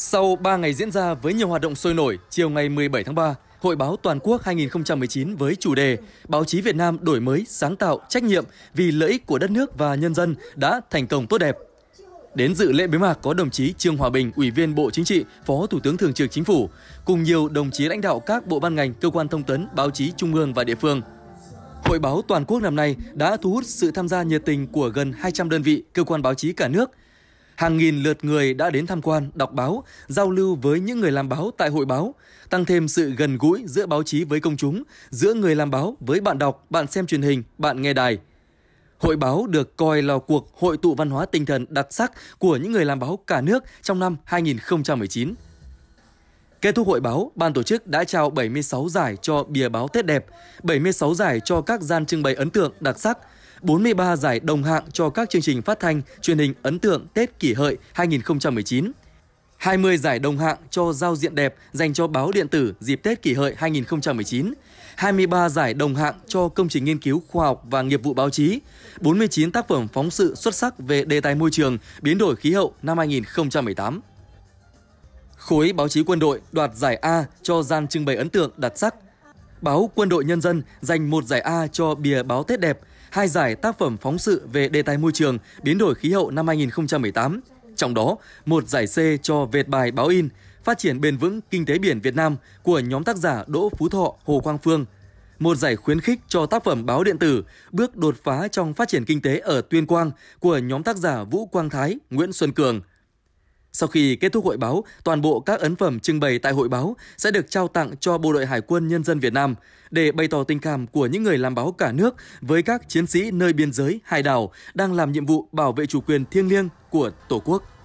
Sau 3 ngày diễn ra với nhiều hoạt động sôi nổi, chiều ngày 17 tháng 3, Hội báo toàn quốc 2019 với chủ đề Báo chí Việt Nam đổi mới, sáng tạo, trách nhiệm vì lợi ích của đất nước và nhân dân đã thành công tốt đẹp. Đến dự lễ bế mạc có đồng chí Trương Hòa Bình, Ủy viên Bộ Chính trị, Phó Thủ tướng Thường trực Chính phủ, cùng nhiều đồng chí lãnh đạo các bộ ban ngành, cơ quan thông tấn, báo chí trung ương và địa phương. Hội báo toàn quốc năm nay đã thu hút sự tham gia nhiệt tình của gần 200 đơn vị, cơ quan báo chí cả nước – hàng nghìn lượt người đã đến tham quan, đọc báo, giao lưu với những người làm báo tại hội báo, tăng thêm sự gần gũi giữa báo chí với công chúng, giữa người làm báo với bạn đọc, bạn xem truyền hình, bạn nghe đài. Hội báo được coi là cuộc hội tụ văn hóa tinh thần đặc sắc của những người làm báo cả nước trong năm 2019. Kết thúc hội báo, ban tổ chức đã trao 76 giải cho bìa báo Tết đẹp, 76 giải cho các gian trưng bày ấn tượng đặc sắc, 43 giải đồng hạng cho các chương trình phát thanh, truyền hình ấn tượng Tết kỷ hợi 2019. 20 giải đồng hạng cho giao diện đẹp dành cho báo điện tử dịp Tết kỷ hợi 2019, 23 giải đồng hạng cho công trình nghiên cứu khoa học và nghiệp vụ báo chí, 49 tác phẩm phóng sự xuất sắc về đề tài môi trường, biến đổi khí hậu năm 2018. Khối báo chí quân đội đoạt giải A cho gian trưng bày ấn tượng đặc sắc. Báo Quân đội Nhân dân dành một giải A cho bìa báo Tết đẹp, hai giải tác phẩm phóng sự về đề tài môi trường, biến đổi khí hậu năm 2018. Trong đó, một giải C cho vệt bài báo in Phát triển bền vững kinh tế biển Việt Nam của nhóm tác giả Đỗ Phú Thọ, Hồ Quang Phương. Một giải khuyến khích cho tác phẩm báo điện tử Bước đột phá trong phát triển kinh tế ở Tuyên Quang của nhóm tác giả Vũ Quang Thái, Nguyễn Xuân Cường. Sau khi kết thúc hội báo, toàn bộ các ấn phẩm trưng bày tại hội báo sẽ được trao tặng cho Bộ đội Hải quân Nhân dân Việt Nam để bày tỏ tình cảm của những người làm báo cả nước với các chiến sĩ nơi biên giới, hải đảo đang làm nhiệm vụ bảo vệ chủ quyền thiêng liêng của Tổ quốc.